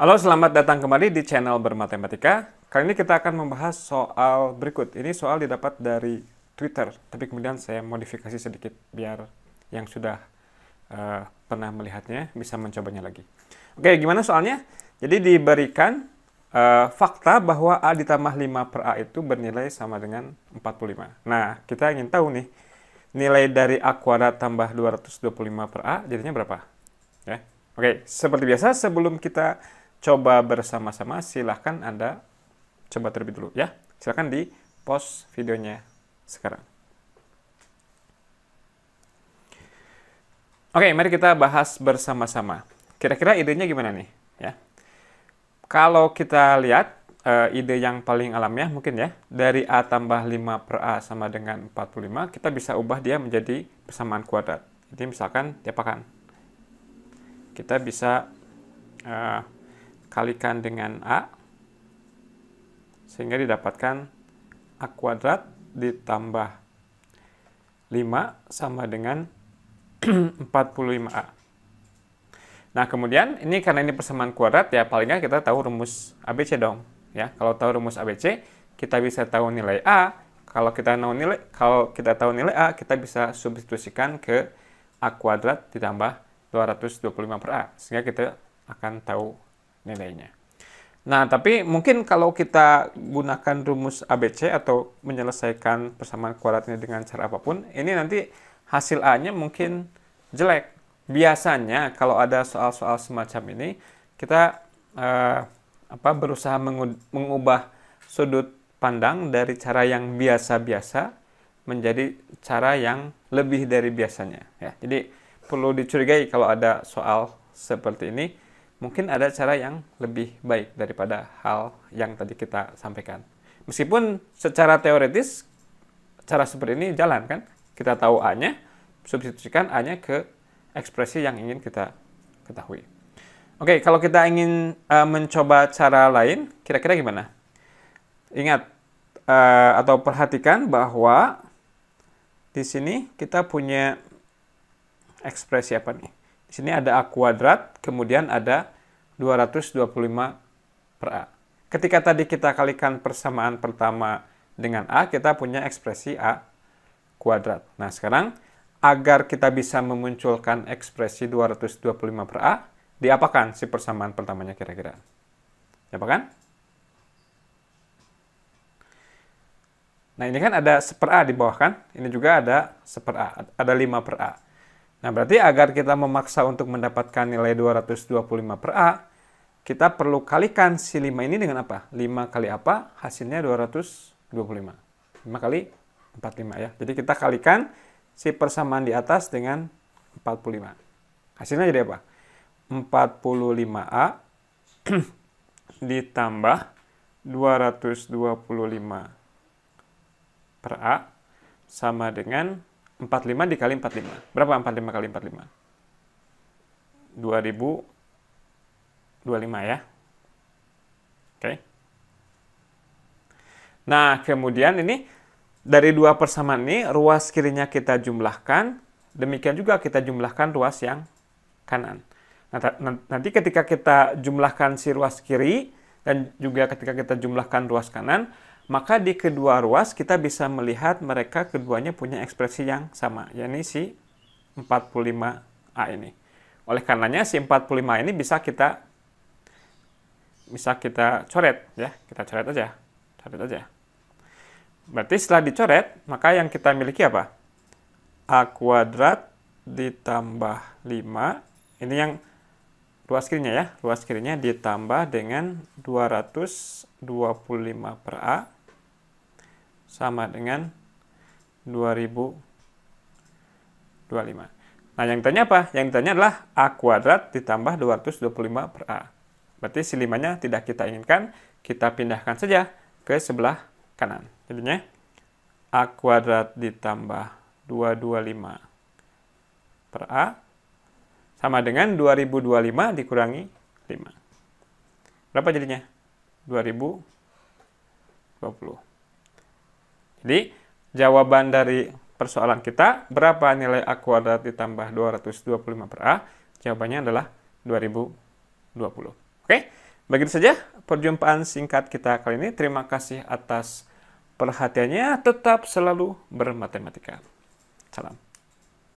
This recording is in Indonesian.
Halo, selamat datang kembali di channel Bermatematika. Kali ini kita akan membahas soal berikut. Ini soal didapat dari Twitter, tapi kemudian saya modifikasi sedikit biar yang sudah uh, pernah melihatnya bisa mencobanya lagi. Oke, gimana soalnya? Jadi diberikan uh, fakta bahwa A ditambah 5 per A itu bernilai sama dengan 45. Nah, kita ingin tahu nih, nilai dari A kuadrat tambah 225 per A jadinya berapa? Ya. Oke, seperti biasa sebelum kita coba bersama-sama silahkan Anda coba terlebih dulu ya. Silahkan di post videonya sekarang. Oke, mari kita bahas bersama-sama. Kira-kira idenya gimana nih? Ya, kalau kita lihat uh, ide yang paling alamiah mungkin ya, dari A tambah 5 per A sama dengan 45, kita bisa ubah dia menjadi persamaan kuadrat. Jadi misalkan diapakan Kita bisa uh, kalikan dengan A, sehingga didapatkan A kuadrat ditambah 5 sama dengan 45A. Nah, kemudian ini karena ini persamaan kuadrat ya, palingnya kita tahu rumus ABC dong. Ya, kalau tahu rumus ABC, kita bisa tahu nilai A. Kalau kita tahu nilai kalau kita tahu nilai A, kita bisa substitusikan ke A kuadrat ditambah 225 per A. Sehingga kita akan tahu nilainya. Nah, tapi mungkin kalau kita gunakan rumus ABC atau menyelesaikan persamaan kuadratnya dengan cara apapun, ini nanti hasil A-nya mungkin jelek. Biasanya kalau ada soal-soal semacam ini, kita eh, apa berusaha mengubah sudut pandang dari cara yang biasa-biasa menjadi cara yang lebih dari biasanya ya. Jadi perlu dicurigai kalau ada soal seperti ini mungkin ada cara yang lebih baik daripada hal yang tadi kita sampaikan. Meskipun secara teoritis cara seperti ini jalan kan, kita tahu A-nya, substitusikan A-nya ke ekspresi yang ingin kita ketahui. Oke, kalau kita ingin uh, mencoba cara lain, kira-kira gimana? Ingat uh, atau perhatikan bahwa di sini kita punya ekspresi apa nih? Di sini ada A kuadrat, kemudian ada 225 per A. Ketika tadi kita kalikan persamaan pertama dengan A, kita punya ekspresi A kuadrat. Nah, sekarang agar kita bisa memunculkan ekspresi 225 per A, diapakan si persamaan pertamanya kira-kira? Diapakan? Nah, ini kan ada 1 per A di bawah kan? Ini juga ada 1 per A, ada 5 per A. Nah, berarti agar kita memaksa untuk mendapatkan nilai 225 per A, kita perlu kalikan si 5 ini dengan apa? 5 kali apa? Hasilnya 225. 5 kali 45 ya. Jadi kita kalikan si persamaan di atas dengan 45. Hasilnya jadi apa? 45A ditambah 225 per A sama dengan 45 dikali 45. Berapa 45 kali 45? 2000 25 ya. Oke. Nah, kemudian ini dari dua persamaan ini ruas kirinya kita jumlahkan, demikian juga kita jumlahkan ruas yang kanan. Nah, nanti ketika kita jumlahkan si ruas kiri dan juga ketika kita jumlahkan ruas kanan, maka di kedua ruas kita bisa melihat mereka keduanya punya ekspresi yang sama, yakni si 45A ini. Oleh karenanya si 45 ini bisa kita bisa kita coret ya kita coret aja coret aja berarti setelah dicoret maka yang kita miliki apa a kuadrat ditambah 5 ini yang luas kirinya ya luas kirinya ditambah dengan 225 per a sama dengan 2025 nah yang ditanya apa yang ditanya adalah a kuadrat ditambah 225 per a Berarti si 5-nya tidak kita inginkan, kita pindahkan saja ke sebelah kanan. Jadinya A kuadrat ditambah 225 per A sama dengan 2025 dikurangi 5. Berapa jadinya? 2020. Jadi, jawaban dari persoalan kita, berapa nilai A kuadrat ditambah 225 per A? Jawabannya adalah 2020. Begitu saja perjumpaan singkat kita kali ini. Terima kasih atas perhatiannya. Tetap selalu bermatematika. Salam.